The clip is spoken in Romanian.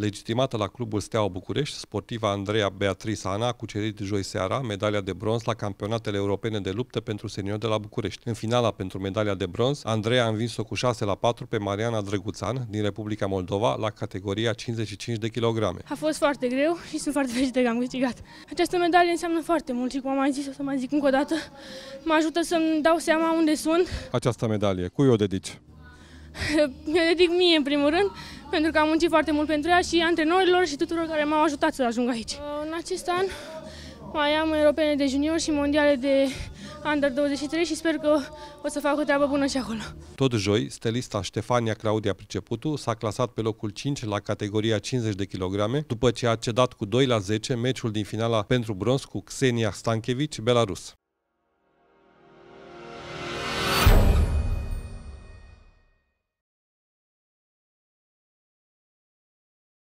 legitimată la clubul Steaua București, sportiva Andreea Beatrice Ana a cucerit joi seara medalia de bronz la campionatele europene de luptă pentru seniori de la București. În finala pentru medalia de bronz, Andreea a învins-o cu 6 la 4 pe Mariana Drăguțan din Republica Moldova la categoria 55 de kilograme. A fost foarte greu și sunt foarte fericită că am câștigat. Această medalie înseamnă foarte mult și cum am mai zis, o să mai zic încă o dată, mă ajută să-mi dau seama unde sunt. Această medalie, cui o dedici? Mi-o dedic mie în primul rând, pentru că am muncit foarte mult pentru ea și antrenorilor și tuturor care m-au ajutat să ajung aici. În acest an mai am europene de junior și mondiale de Under 23 și sper că o să fac o treabă bună și acolo. Tot joi, stelista Ștefania Claudia Priceputu s-a clasat pe locul 5 la categoria 50 de kilograme, după ce a cedat cu 2 la 10 meciul din finala pentru bronz cu Xenia Stankevici, Belarus.